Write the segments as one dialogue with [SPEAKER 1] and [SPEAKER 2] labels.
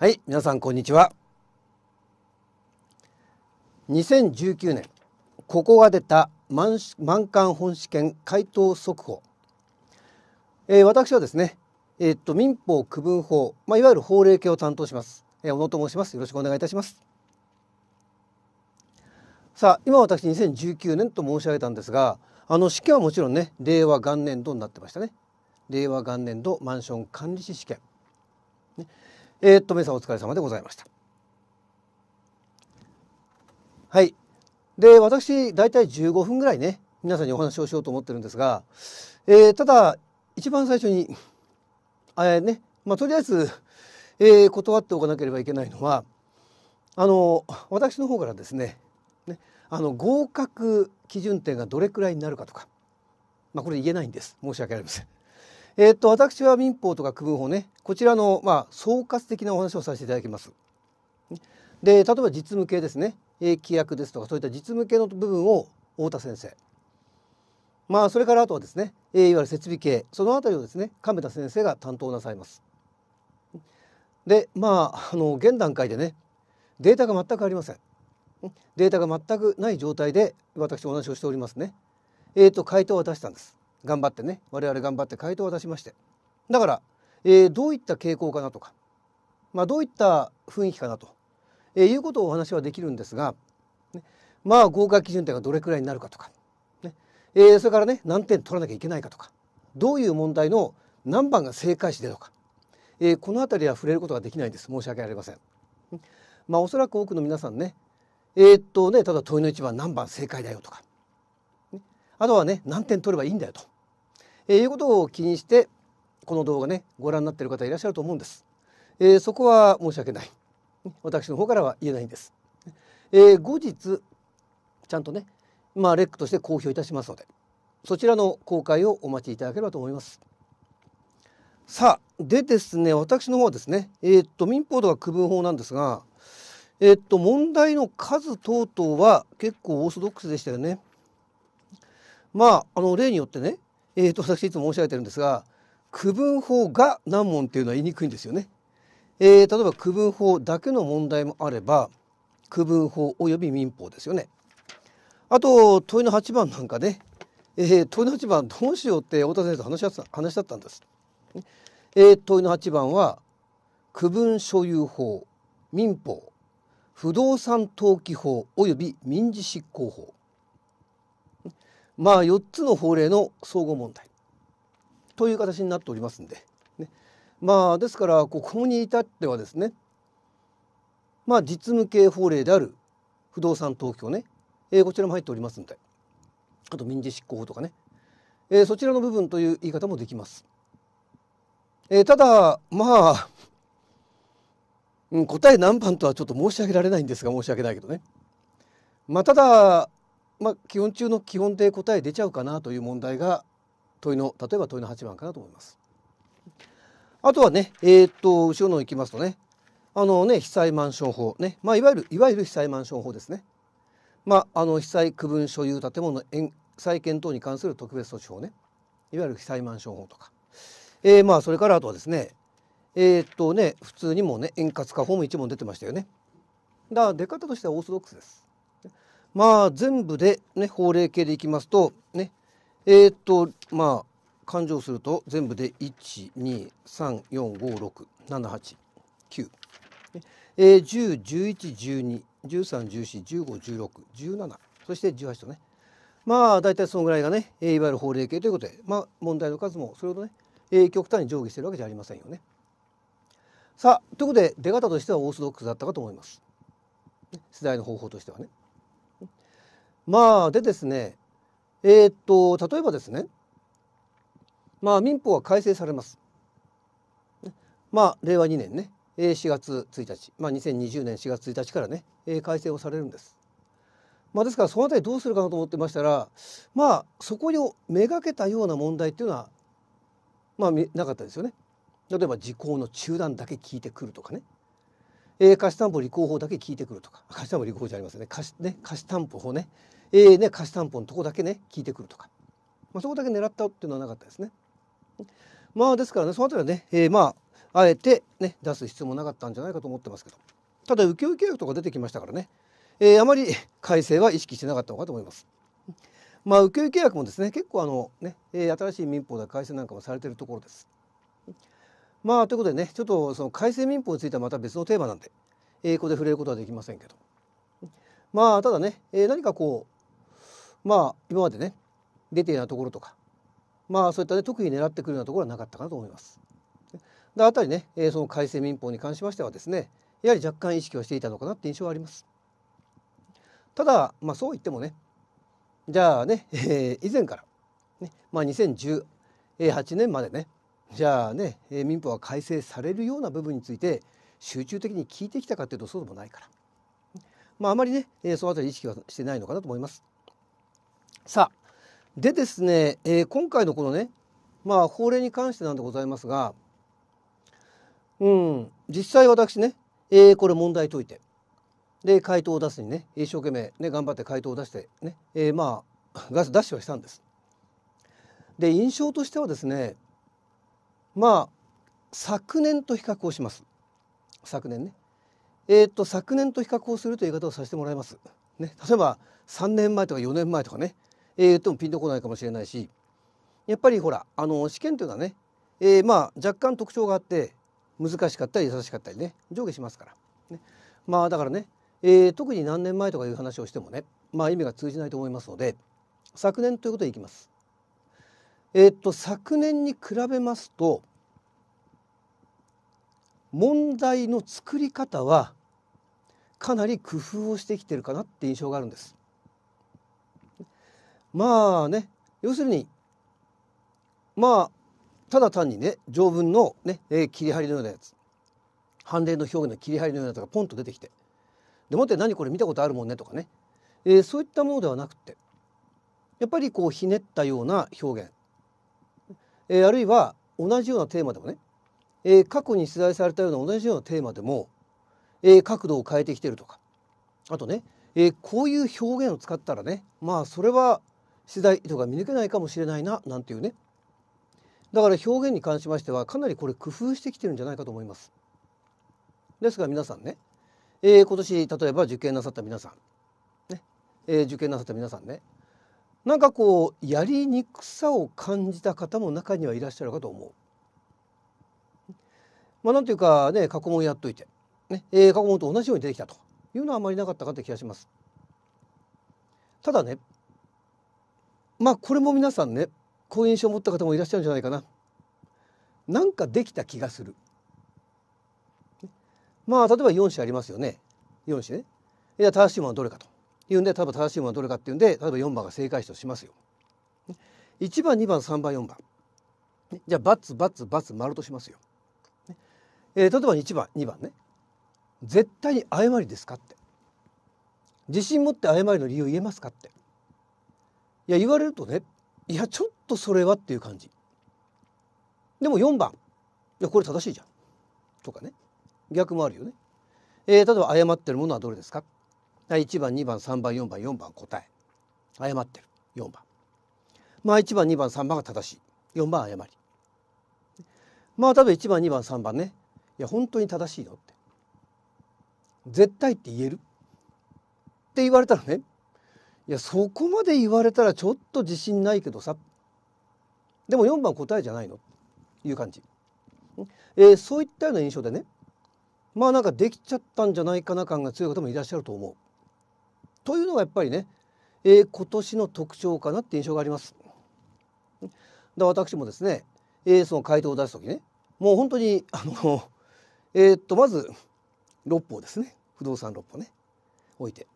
[SPEAKER 1] はい皆さんこんにちは2019年ここが出た満漢本試験回答速報、えー、私はですねえー、っと民法区分法、まあ、いわゆる法令系を担当します、えー、小野と申しますよろしくお願いいたしますさあ今私2019年と申し上げたんですがあの試験はもちろんね令和元年度になってましたね令和元年度マンション管理士試験、ね、えー、っと、皆さんお疲れ様でございました。はい。で、私、大体15分ぐらいね、皆さんにお話をしようと思ってるんですが、えー、ただ、一番最初に、えね、まあ、とりあえず、えー、断っておかなければいけないのは、あの、私の方からですね、ねあの合格基準点がどれくらいになるかとか、まあ、これ言えないんです。申し訳ありません。えー、っと私は民法とか区分法ねこちらの、まあ、総括的なお話をさせていただきます。で例えば実務系ですね規約ですとかそういった実務系の部分を太田先生まあそれからあとはですねいわゆる設備系その辺りをですね亀田先生が担当なさいます。でまああの現段階でねデータが全くありません。データが全くない状態で私お話をしておりますね。えっ、ー、と回答は出したんです。頑張ってね我々頑張って回答を出しましてだから、えー、どういった傾向かなとか、まあ、どういった雰囲気かなと、えー、いうことをお話はできるんですが、ね、まあ合格基準点がどれくらいになるかとか、ねえー、それからね何点取らなきゃいけないかとかどういう問題の何番が正解しでとか、えー、この辺りは触れることができないんです申し訳ありません。まあ、おそらく多くの皆さんねえー、っとねただ問いの一番何番正解だよとかあとはね何点取ればいいんだよと、えー、いうことを気にしてこの動画ねご覧になっている方いらっしゃると思うんです、えー、そこは申し訳ない私の方からは言えないんです、えー、後日ちゃんとねまあレックとして公表いたしますのでそちらの公開をお待ちいただければと思いますさあでですね私の方はですねえー、っと民法とか区分法なんですがえー、っと問題の数等々は結構オーソドックスでしたよねまああの例によってね、えーと、私いつも申し上げてるんですが区分法が何問っていうのは言いにくいんですよね。えー、例えば区分法だけの問題もあれば区分法および民法ですよね。あと問いの8番なんかね、えー、問いの8番どうしようって太田先生と話し合った話だったんです。えー、問いの8番は区分所有法民法不動産登記法及び民事執行法まあ4つの法令の総合問題という形になっておりますんで、ね、まあですからここに至ってはですねまあ実務系法令である不動産東京ね、えー、こちらも入っておりますんであと民事執行法とかね、えー、そちらの部分という言い方もできます。えー、ただまあ、うん、答え何番とはちょっと申し上げられないんですが申し訳ないけどね。まあ、ただまあ、基本中の基本で答え出ちゃうかなという問題が問いの例えば問いの8番かなと思います。あとはね、えー、っと後ろの行きますとねあのね被災マンション法ね、まあ、いわゆるいわゆる被災マンション法ですね。まあ、あの被災区分所有建物の再建等に関する特別措置法ねいわゆる被災マンション法とか、えー、まあそれからあとはですねえー、っとね普通にもね円滑化法も一問出てましたよね。だから出方としてはオーソドックスです。まあ全部で、ね、法令系でいきますとねえっ、とまあ勘定すると全部で123456789え10、11、12、13、14、15、16、17そして18とねまあ大体そのぐらいがね、いわゆる法令系ということで、まあ、問題の数もそれほどね、え極端に上下してるわけじゃありませんよね。さあということで出方としてはオーソドックスだったかと思います世代の方法としてはね。まあでですねえー、っと例えばですねまあ民法は改正されます。まあ令和2年ね4月1日、まあ、2020年4月1日からね改正をされるんです。まあ、ですからその辺りどうするかなと思ってましたらまあそこをめがけたような問題っていうのはまあなかったですよね。例えば時効の中断だけ聞いてくるとかねえー、貸し担保履行法だけ聞いてくるとか貸し担保履行法じゃありませんね貸しね貸し担保法ね,、えーね、ね貸し担保のとこだけね聞いてくるとか、まあ、そこだけ狙ったっていうのはなかったですね。まあですからねそのあたりはね、えー、まああえてね出す必要もなかったんじゃないかと思ってますけどただ請負契約とか出てきましたからね、えー、あまり 改正は意識してなかったのかと思います。まあ、請負契約もですね結構あのね、えー、新しい民法だ改正なんかもされてるところです。まあということでねちょっとその改正民法についてはまた別のテーマなんで、英語で触れることはできませんけどまあただね、えー、何かこうまあ今までね出ていなところとかまあそういったね特に狙ってくるようなところはなかったかなと思います。であたりね、えー、その改正民法に関しましてはですねやはり若干意識をしていたのかなって印象はあります。ただまあそう言ってもねじゃあね、えー、以前からね、ねまあ、2018年までねじゃあね、えー、民法は改正されるような部分について集中的に聞いてきたかというとそうでもないから、まあ、あまりね、えー、そのあたり意識はしてないのかなと思います。さあでですね、えー、今回のこのね、まあ、法令に関してなんでございますが、うん、実際私ね、えー、これ問題解いてで回答を出すにね一生懸命ね頑張って回答を出してね、えー、まあガス出してはしたんです。で印象としてはですねまあ昨年と比較をします昨年ねえー、と昨年と比較をするという言い方をさせてもらいます。ね、例えば3年前とか4年前とかね、えー、ともピンとこないかもしれないしやっぱりほらあの試験というのはね、えー、まあ若干特徴があって難しかったり優しかったりね上下しますから、ね、まあだからね、えー、特に何年前とかいう話をしてもね、まあ、意味が通じないと思いますので昨年ということでいきます。えっと昨年に比べますと問題の作り方はかなり工夫をしてきてるかなって印象があるんです。まあね要するにまあただ単にね条文のね、えー、切り張りのようなやつ判例の表現の切り張りのようなやつがポンと出てきて「でもって何これ見たことあるもんね」とかね、えー、そういったものではなくてやっぱりこうひねったような表現えー、あるいは同じようなテーマでもね、えー、過去に取材されたような同じようなテーマでも、えー、角度を変えてきてるとかあとね、えこういう表現を使ったらねまあそれは取材意図が見抜けないかもしれないななんていうねだから表現に関しましてはかなりこれ工夫してきてるんじゃないかと思います。ですが皆さんね、えー、今年例えば受験なさった皆さん、ねえー、受験なさった皆さんねなんかこうやりにくさを感じた方も中にはいらっしゃるかと思う。まあ、なんていうかね過去問やっといて、ねえー、過去問と同じように出てきたというのはあまりなかったかって気がします。ただねまあこれも皆さんね好印象を持った方もいらっしゃるんじゃないかな。なんかできた気がする。まあ例えば4種ありますよね4種ね。いや正しいものはどれかと。いうんで例えば正しいものはどれかっていうんで例えば4番が正解としますよ。1番2番3番4番。じゃあバツバツバツ丸としますよ。えー、例えば1番2番ね絶対に誤りですかって自信持って誤りの理由言えますかっていや言われるとねいやちょっとそれはっていう感じでも4番いやこれ正しいじゃんとかね逆もあるよね、えー、例えば誤ってるものはどれですか1番2番3番4番4番答え誤ってる4番まあ1番2番3番が正しい4番誤りまあ例えば1番2番3番ねいや本当に正しいのって絶対って言えるって言われたらねいやそこまで言われたらちょっと自信ないけどさでも4番答えじゃないのいう感じ、えー、そういったような印象でねまあなんかできちゃったんじゃないかな感が強い方もいらっしゃると思う。というのがやっぱりね、えー、今年の特徴かなって印象があります。だ私もですね、えー、その回答を出す時ねもう本当にあのえー、っとまず六法ですね不動産六法ね置いて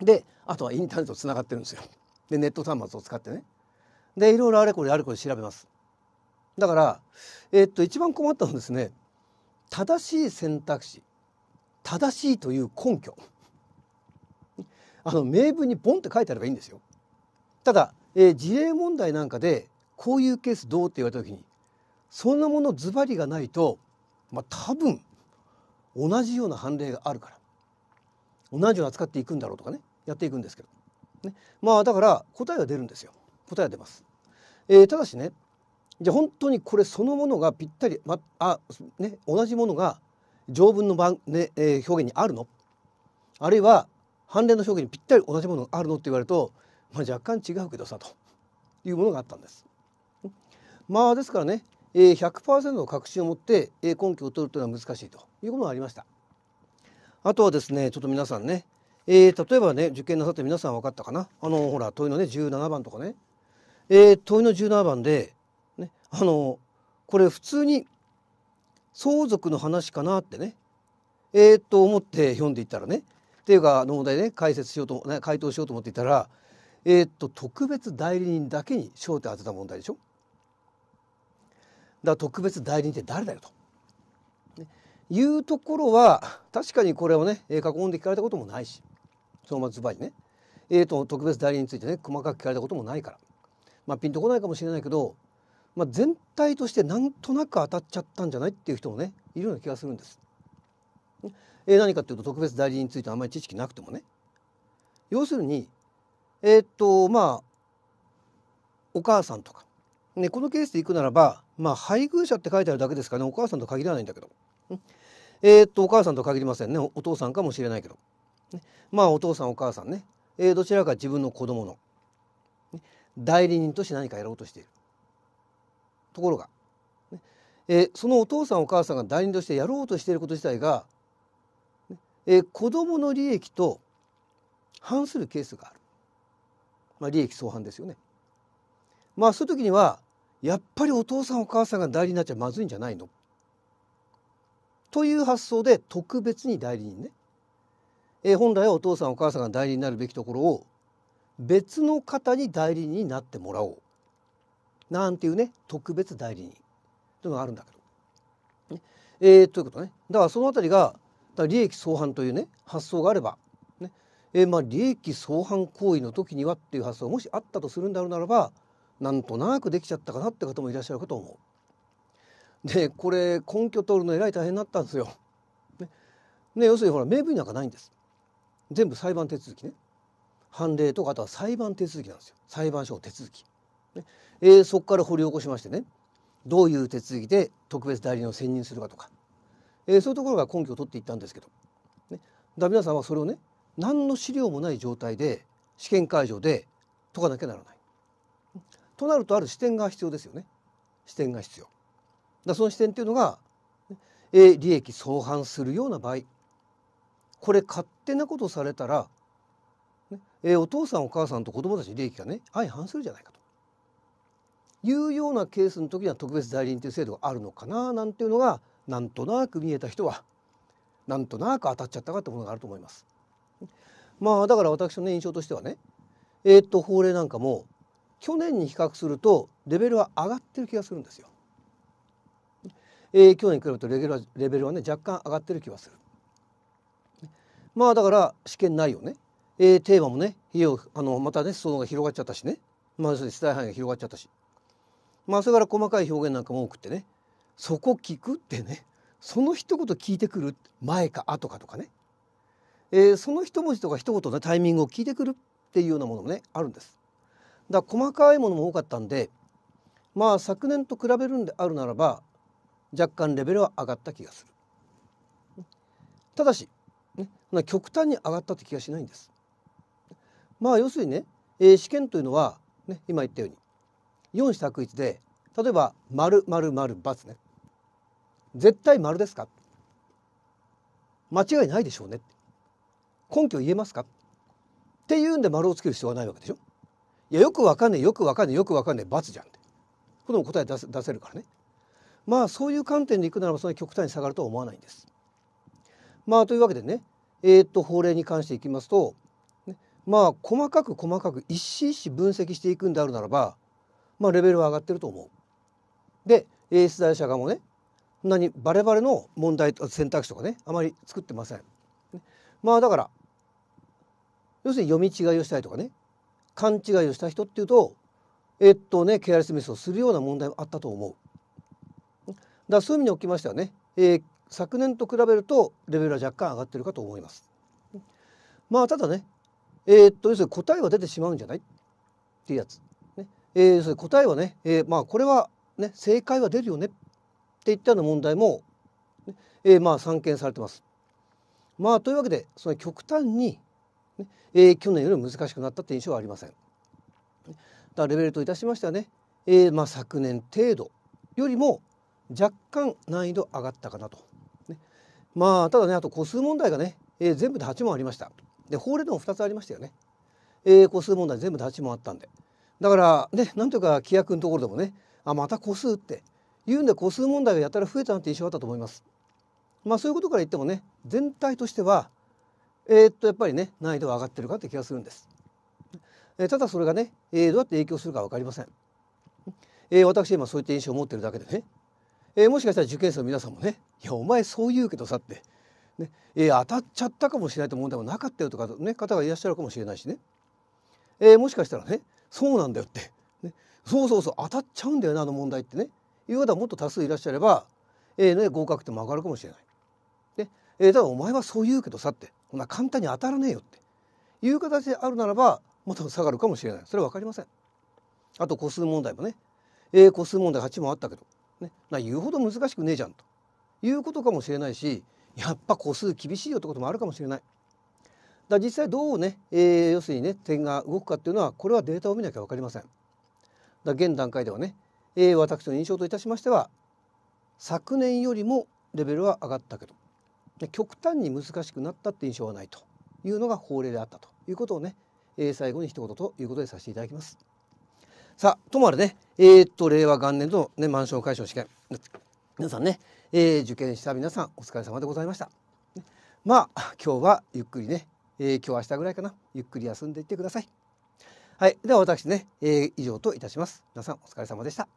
[SPEAKER 1] であとはインターネットつながってるんですよでネット端末を使ってねでいろいろあれこれあれこれ調べますだからえー、っと一番困ったのはですね正しい選択肢正しいという根拠あの名文にボンって書いてあればいいんですよ。ただ、えー、事例問題なんかでこういうケースどうって言われた時にそんなものズバリがないと、まあ、多分同じような判例があるから同じように扱っていくんだろうとかねやっていくんですけど、ね、まあだから答えは出るんですよ答えは出ます。えー、ただしねじゃ本当にこれそのものがぴったり、まあね、同じものが条文の番、ねえー、表現にあるのあるいは判例の証拠にぴったり同じものがあるのって言われると、まあ、若干違うけどさというものがあったんです。まあですからね100%の確信を持って根拠を取るというのは難しいということがありました。あとはですねちょっと皆さんね、えー、例えばね受験なさって皆さん分かったかなあのほら問いのね17番とかね、えー、問いの17番で、ね、あのこれ普通に相続の話かなってねえー、っと思って読んでいったらねっていうかの問題ね解説しようと、ね、回答しようと思っていたらえー、っと特別代理人だけに焦点を当てた問題でしょだから特別代理人って誰だよと、ね、いうところは確かにこれをね囲んで聞かれたこともないしそのままズバリね、えー、っと特別代理人についてね細かく聞かれたこともないから、まあ、ピンとこないかもしれないけど、まあ、全体としてなんとなく当たっちゃったんじゃないっていう人もねいるような気がするんです。えー、何かっていうと特別代理人についてあんまり知識なくてもね要するにえー、っとまあお母さんとか、ね、このケースでいくならば、まあ、配偶者って書いてあるだけですからねお母さんと限らないんだけど、えー、っとお母さんと限りませんねお父さんかもしれないけど、ね、まあお父さんお母さんね、えー、どちらか自分の子供の、ね、代理人として何かやろうとしているところが、ねえー、そのお父さんお母さんが代理人としてやろうとしていること自体がえー、子どもの利益と反するケースがある、まあ、利益相反ですよね。まあそういう時にはやっぱりお父さんお母さんが代理になっちゃまずいんじゃないのという発想で特別に代理人ね、えー、本来はお父さんお母さんが代理になるべきところを別の方に代理人になってもらおうなんていうね特別代理人というのがあるんだけど。えー、ということねだからそのたりがだ利益相反というね発想があれば、ねえー、まあ利益相反行為の時にはっていう発想がもしあったとするんだろうならばなんとなくできちゃったかなって方もいらっしゃるかと思う。でこれ根拠取るのえらい大変になったんですよ。ね、ね、要するにほら名分なんかないんです。全部裁判手続きね。判例とかあとは裁判手続きなんですよ裁判所の手続き、ねえー、そこから掘り起こしましてねどういう手続きで特別代理人を選任するかとかえー、そういうところが根拠を取っていったんですけど、ね、だ皆さんはそれをね何の資料もない状態で試験会場で解かなきゃならない。となるとある視点が必要ですよね。視点が必要。だその視点っていうのが、えー、利益相反するような場合これ勝手なことされたら、ねえー、お父さんお母さんと子どもたちの利益がね相反するじゃないかというようなケースの時には特別代理人という制度があるのかななんていうのがなんとなく見えた人はなんとなく当たっちゃったかってものがあると思います。まあだから私の、ね、印象としてはねえー、っと法令なんかも去年に比較するとレベルは上がってる気がするんですよ。えー、去年に比べるとレベルはレベルはね若干上がってる気がする。まあだから試験内容ね、えー、テーマもね費用あのまたね裾野が広がっちゃったしね、まあ、世代範囲が広がっちゃったし、まあ、それから細かい表現なんかも多くてねそこ聞くってねその一言聞いてくる前か後かとかね、えー、その一文字とか一言のタイミングを聞いてくるっていうようなものもねあるんです。だ細かいものも多かったんでまあ昨年と比べるんであるならば若干レベルは上がった気がする。ただし、ね、極端に上がったって気がしないんです。まあ要するにね、えー、試験というのは、ね、今言ったように4択1で例えば〇〇〇×ね絶対丸ですか間違いないでしょうね根拠言えますかっていうんで丸をつける必要はないわけでしょいやよくわかんねえよくわかんねえよくわかんねえ×じゃんってこの答え出せ出せるからねまあそういう観点でいくならばそんな極端に下がるとは思わないんです。まあというわけでねえー、っと法令に関していきますと、まあ細かく細かく一子一子分析していくんであるならばまあレベルは上がってると思う。でイスラ側もねそんなにバレバレの問題選択肢とかねあまり作ってません。まあだから要するに読み違いをしたりとかね勘違いをした人っていうとえっとねケアレスミスをするような問題もあったと思う。だそういう意味におきましてはね、えー、昨年と比べるとレベルは若干上がってるかと思います。まあただねえー、っと要するに答えは出てしまうんじゃないっていうやつ。ねえー、それ答えはね、えー、まあこれはね、正解は出るよねっていったような問題も、ね、えー、まあ散見されてます。まあというわけでその極端に、ね、えー、去年より難しくなったって印象はありません。だレベルといたしましてはね、えー、まあ昨年程度よりも若干難易度上がったかなと。ね、まあただねあと個数問題がね、えー、全部で8問ありました。で法令でも2つありましたよね。えー、個数問題全部で8問あったんで。だからねなんとか規約のところでもねあまた個数っていうんで個数問題がやたら増えたなって印象があったと思います。まあそういうことから言ってもね全体としてはえー、っとやっぱりね難易度が上がってるかって気がするんです。えー、ただそれがね、えー、どうやって影響するか分かりません。えー、私今そういった印象を持ってるだけでね、えー、もしかしたら受験生の皆さんもね「いやお前そう言うけどさ」ってね、ねえー、当たっちゃったかもしれないと問題もなかったよとか、ね、方がいらっしゃるかもしれないしね、えー、もしかしたらね「そうなんだよ」ってそうそうそう当たっちゃうんだよなあの問題ってねいう方はもっと多数いらっしゃれば、えの合格点も上がるかもしれない。で、えー、ただお前はそう言うけどさってこんな簡単に当たらねえよっていう形であるならばもっと下がるかもしれないそれは分かりません。あと個数問題もね、え個数問題8もあったけど、ね、な言うほど難しくねえじゃんということかもしれないしやっぱ個数厳しいよってこともあるかもしれない。だ実際どうね、えー、要するにね点が動くかっていうのはこれはデータを見なきゃ分かりません。現段階ではね、えー、私の印象といたしましては昨年よりもレベルは上がったけど極端に難しくなったって印象はないというのが法令であったということをね、えー、最後に一言ということでさせていただきます。さあともあれねえー、っと令和元年度の、ね、マンション解消試験皆さんね、えー、受験した皆さんお疲れ様でございました。まあ今日はゆっくりね、えー、今日明日ぐらいかなゆっくり休んでいってください。はい。では私ね、えー、以上といたします。皆さんお疲れ様でした。